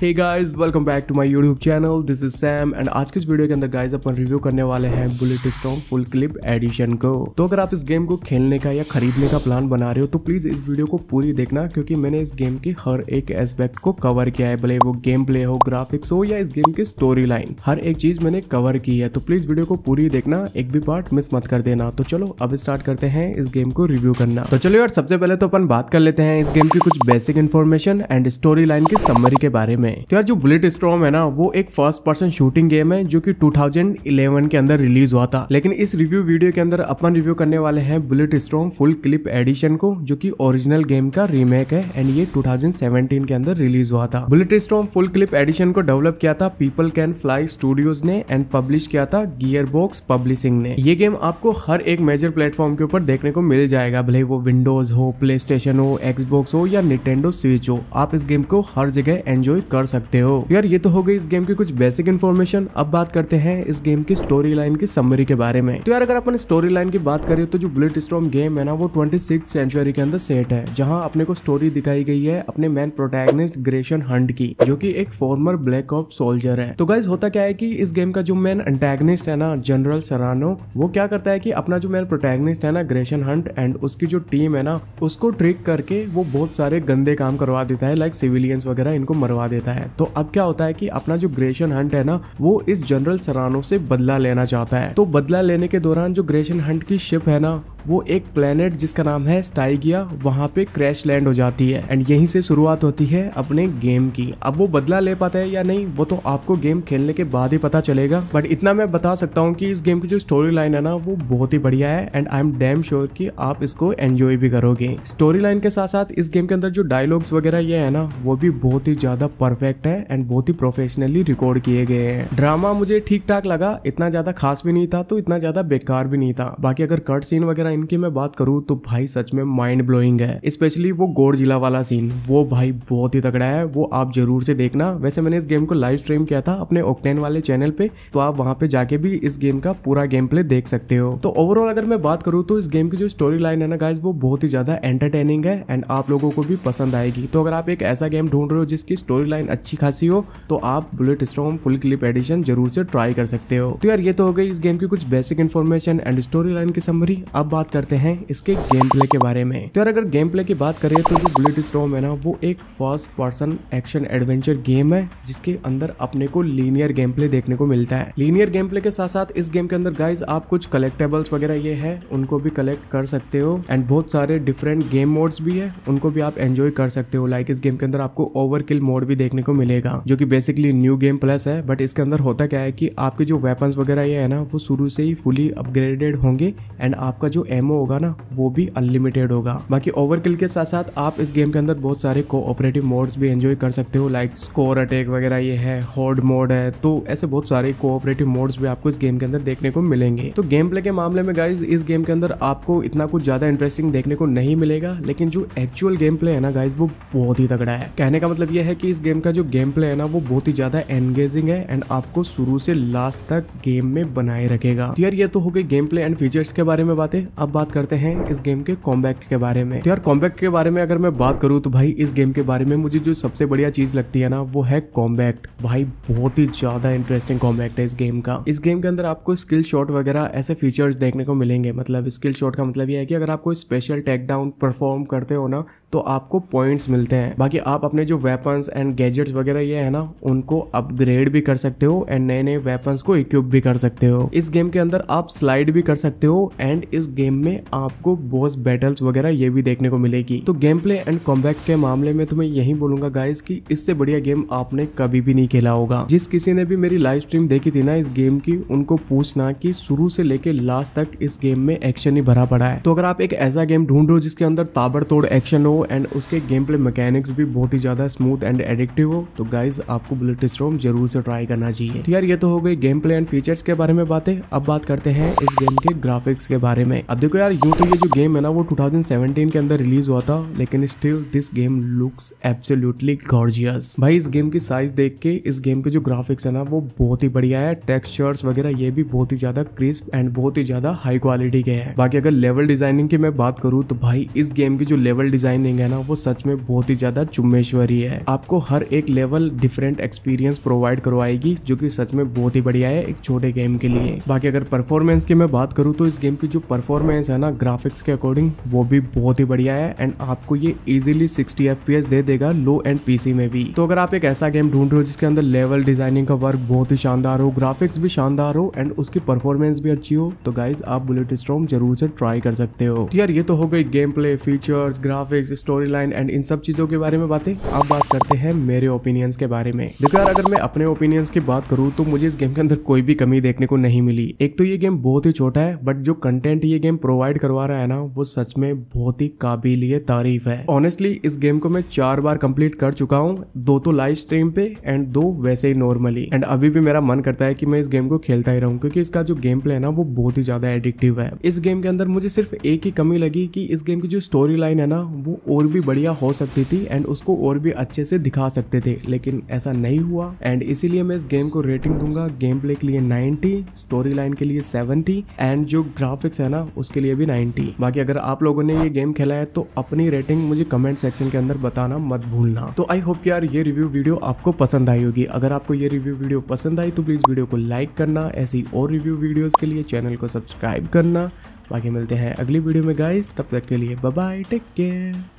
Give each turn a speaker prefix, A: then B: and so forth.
A: hey guys welcome back to my YouTube channel this is Sam and आज के इस video के अंदर गाइस अपन रिव्यू करने वाले हैं Bulletstorm full clip edition को तो अगर आप इस गेम को खेलने का या खरीदने का प्लान बना रहे हो तो प्लीज इस वीडियो को पूरी देखना क्योंकि मैंने इस गेम के हर एक एस्पेक्ट को कवर किया है भले वो गेम प्ले हो ग्राफिक्स हो या इस गेम की स्टोरी लाइन हर एक चीज मैंने कवर की है तो प्लीज वीडियो को पूरी देखना एक भी पार्ट मिस मत कर देना तो चलो अब स्टार्ट करते हैं इस गेम को रिव्यू करना तो चलो यार सबसे पहले तो अपन बात कर लेते हैं इस गेम की कुछ basic information and story line की समरी के बारे में में तो यार जो बुलेट स्ट्रॉम है ना वो एक फर्स्ट पर्सन शूटिंग गेम है जो कि 2011 के अंदर रिलीज हुआ था लेकिन इस रिव्यू वीडियो के अंदर अपन रिव्यू करने वाले हैं Bulletstorm full clip edition को जो कि ओरिजिनल गेम का रीमेक है एंड ये 2017 के अंदर रिलीज हुआ था Bulletstorm full clip edition को डेवलप किया था पीपल कैन फ्लाई स्टूडियोज ने एंड पब्लिश किया था गियर पब्लिशिंग ने ये गेम आपको हर एक मेजर प्लेटफॉर्म के ऊपर देखने को मिल जाएगा भले वो विंडोज हो प्ले हो एक्सबॉक्स हो या निटेंडो स्विच हो आप इस गेम को हर जगह एंजॉय कर कर सकते हो यार ये तो हो गई इस गेम की कुछ बेसिक इन्फॉर्मेशन अब बात करते हैं इस गेम की स्टोरी लाइन की समरी के बारे में तो यार अगर अपन स्टोरी लाइन की बात करें तो जो बुलेट स्टॉम गेम है ना वो ट्वेंटी सेंचुरी के अंदर सेट है जहाँ अपने को स्टोरी दिखाई गई है अपने मैन प्रोटैगनिस्ट ग्रेशन हंट की जो की एक फॉर्मर ब्लैक ऑफ सोल्जर है तो गाइज होता क्या है की इस गेम का जो मैन अंटेगनिस्ट है ना जनरल सरानो वो क्या करता है की अपना जो मैन प्रोटैगनिस्ट है ना ग्रेशन हंट एंड उसकी जो टीम है ना उसको ट्रिक करके वो बहुत सारे गंदे काम करवा देता है लाइक सिविलियंस वगैरह इनको मरवा देता है देता है तो अब क्या होता है कि अपना जो ग्रेशन हंट है ना वो इस जनरल सरानो से बदला लेना चाहता है तो बदला लेने के दौरान जो ग्रेशन हंट की शिप है ना वो एक प्लेनेट जिसका नाम है स्टाइगिया वहाँ पे क्रैश लैंड हो जाती है एंड यहीं से शुरुआत होती है अपने गेम की अब वो बदला ले पाता है या नहीं वो तो आपको गेम खेलने के बाद ही पता चलेगा बट इतना मैं बता सकता हूँ कि इस गेम की जो स्टोरी लाइन है ना वो बहुत ही बढ़िया है and I am damn sure की आप इसको एंजॉय भी करोगे स्टोरी लाइन के साथ साथ इस गेम के अंदर जो डायलॉग्स वगैरह ये है ना वो भी बहुत ही ज्यादा परफेक्ट है एंड बहुत ही प्रोफेशनली रिकॉर्ड किए गए हैं ड्रामा मुझे ठीक ठाक लगा इतना ज्यादा खास भी नहीं था तो इतना ज्यादा बेकार भी नहीं था बाकी अगर कट सीन वगैरह इनकी मैं बात करूँ तो भाई सच में माइंड ब्लोइंग है स्पेशली वो गोड़ जिला वाला सीन वो भाई बहुत ही तगड़ा है वो आप जरूर से देखना वैसे मैंने इस गेम को लाइव स्ट्रीम किया था अपने ओक्टेन वाले चैनल पे तो आप वहाँ पे जाके भी इस गेम का पूरा गेम प्ले देख सकते हो तो ओवरऑल अगर मैं बात करूँ तो इस गेम की जो स्टोरी लाइन है ना गाइज वो बहुत ही ज्यादा एंटरटेनिंग है एंड आप लोगों को भी पसंद आएगी तो अगर आप एक ऐसा गेम ढूंढ रहे हो जिसकी स्टोरी लाइन अच्छी खासी हो तो आप Bulletstorm full clip edition जरूर से ट्राई कर सकते हो तो यार ये तो हो गई इस गेम की कुछ basic information and story line की समरी अब बात बात करते हैं इसके गेम प्ले के बारे में तो यार अगर गेम प्ले की बात करें तो जो बुलेट स्टॉम है ना वो एक first person action adventure game है जिसके अंदर अपने को लीनियर गेम प्ले देखने को मिलता है लीनियर गेम प्ले के साथ साथ इस गेम के अंदर गाइज आप कुछ कलेक्टेबल्स वगैरह ये है उनको भी कलेक्ट कर सकते हो एंड बहुत सारे डिफरेंट गेम मोड्स भी है उनको भी आप एंजॉय कर सकते हो लाइक इस गेम के अंदर आपको ओवर मोड भी देखने को मिलेगा जो की बेसिकली न्यू गेम प्लस है बट इसके अंदर होता क्या है की आपके जो वेपन्स वगैरह ये है ना वो शुरू से ही फुली अपग्रेडेड होंगे एंड आपका जो एमओ होगा ना वो भी अनलिमिटेड होगा बाकी ओवरकिल के साथ साथ आप इस गेम के अंदर बहुत सारे कोऑपरेटिव मोड्स भी एंजॉय कर सकते हो लाइक स्कोर अटैक वगैरह ये है हॉर्ड मोड है तो ऐसे बहुत सारे कोऑपरेटिव मोड्स भी आपको इस गेम के अंदर देखने को मिलेंगे तो गेम प्ले के मामले में गाइज इस गेम के अंदर आपको इतना कुछ ज्यादा इंटरेस्टिंग देखने को नहीं मिलेगा लेकिन जो एक्चुअल गेम प्ले है ना गाइज वो बहुत ही तगड़ा है कहने का मतलब यह है कि इस गेम का जो गेम प्ले है ना वो बहुत ही ज्यादा एंगेजिंग है एंड आपको शुरू से लास्ट तक गेम में बनाए रखेगा तो यार ये तो हो गई गेम प्ले एंड फीचर्स के बारे में बातें अब अब बात करते हैं इस गेम के कॉम्बैक्ट के बारे में तो यार कॉम्बैक्ट के बारे में अगर मैं बात करूँ तो भाई इस गेम के बारे में मुझे जो सबसे बढ़िया चीज़ लगती है ना वो है कॉम्बैक्ट भाई बहुत ही ज़्यादा इंटरेस्टिंग कॉम्बैक्ट है इस गेम का इस गेम के अंदर आपको स्किल शॉट वगैरह ऐसे फीचर्स देखने को मिलेंगे मतलब स्किल शॉट का मतलब यह है कि अगर आप कोई स्पेशल टेक डाउन परफॉर्म करते हो ना तो आपको पॉइंट्स मिलते हैं बाकी आप अपने जो वेपन्स एंड गैजेट्स वगैरह ये है ना उनको अपग्रेड भी कर सकते हो एंड नए नए वेपन्स को इक्विप भी कर सकते हो इस गेम के अंदर आप स्लाइड भी कर सकते हो एंड इस गेम गेम में आपको बॉस बैटल्स वगैरह ये भी देखने को मिलेगी तो गेम प्ले एंड कॉम्बैक्ट के मामले में तो मैं यही बोलूंगा गाइज की इससे बढ़िया गेम आपने कभी भी नहीं खेला होगा जिस किसी ने भी मेरी लाइव स्ट्रीम देखी थी ना इस गेम की उनको पूछना की शुरू से लेके लास्ट तक इस गेम में एक्शन ही भरा पड़ा है तो अगर आप एक ऐसा गेम ढूंढो जिसके अंदर ताबड़तोड़ एक्शन हो एंड उसके गेम प्ले मैकेनिक्स भी बहुत ही ज्यादा स्मूथ एंड एडिक्टिव हो तो गाइज आपको बुलेट स्ट्रोम जरूर से ट्राई करना चाहिए तो यार ये तो हो गई गेम प्ले एंड फीचर्स के बारे में बातें अब बात करते हैं इस गेम के ग्राफिक्स के बारे में अब देखो यार यू तो ये जो गेम है ना वो 2017 के अंदर रिलीज हुआ था लेकिन still this game looks absolutely gorgeous भाई इस गेम की साइज देख के इस गेम के जो ग्राफिक्स है ना वो बहुत ही बढ़िया है टेक्सचर्स वगैरह ये भी बहुत ही ज्यादा क्रिस्प एंड बहुत ही ज्यादा हाई क्वालिटी के है बाकी अगर लेवल डिजाइनिंग की मैं बात करूँ तो भाई इस गेम की जो लेवल डिजाइनिंग है ना वो सच में बहुत ही ज्यादा चुम्बेश्वरी है आपको हर एक लेवल डिफरेंट एक्सपीरियंस प्रोवाइड करवाएगी जो की सच में बहुत ही बढ़िया है एक छोटे गेम के लिए बाकी अगर परफॉर्मेंस की मैं बात करूँ तो इस गेम की जो परफॉर्मेंस परफॉर्मेंस है ना ग्राफिक्स के अकॉर्डिंग वो भी बहुत ही बढ़िया है एंड आपको ये इजिली सिक्सटी एफ दे देगा लो एंड पीसी में भी तो अगर आप एक ऐसा गेम ढूंढ रहे हो जिसके अंदर लेवल डिजाइनिंग का वर्क बहुत ही शानदार हो ग्राफिक्स भी शानदार हो एंड उसकी परफॉर्मेंस भी अच्छी हो तो गाइज आप बुलेट स्ट्रॉम जरूर से ट्राई कर सकते हो तो यार ये तो हो गई game play features graphics story line and इन सब चीजों के बारे में बातें अब बात करते हैं मेरे ओपिनियंस के बारे में देखो यार अगर मैं अपने ओपिनियंस की बात करूँ तो मुझे इस गेम के अंदर कोई भी कमी देखने को नहीं मिली एक तो ये गेम बहुत ही छोटा है बट जो कंटेंट ये गेम गेम प्रोवाइड करवा रहा है ना वो सच में बहुत ही काबिलियत तारीफ है ऑनेस्टली इस गेम को मैं चार बार कंप्लीट कर चुका हूँ दो तो लाइव स्ट्रीम पे एंड दो वैसे ही नॉर्मली एंड अभी भी मेरा मन करता है कि मैं इस गेम को खेलता ही रहूँ क्योंकि इसका जो गेम प्ले है ना वो बहुत ही ज्यादा एडिक्टिव है इस गेम के अंदर मुझे सिर्फ एक ही कमी लगी कि इस गेम की जो स्टोरी लाइन है ना वो और भी बढ़िया हो सकती थी एंड उसको और भी अच्छे से दिखा सकते थे लेकिन ऐसा नहीं हुआ एंड इसीलिए मैं इस गेम को रेटिंग दूंगा गेम प्ले के लिए 90 स्टोरी लाइन के लिए 70 एंड जो ग्राफिक्स है ना उस उसके लिए भी नाइनटी बाकी अगर आप लोगों ने ये गेम खेला है तो अपनी रेटिंग मुझे कमेंट सेक्शन के अंदर बताना मत भूलना तो आई होप यार ये रिव्यू वीडियो आपको पसंद आई होगी अगर आपको ये रिव्यू वीडियो पसंद आई तो प्लीज़ वीडियो को लाइक करना ऐसी और रिव्यू वीडियोस के लिए चैनल को सब्सक्राइब करना बाकी मिलते हैं अगली वीडियो में गाइस तब तक के लिए बाय टेक केयर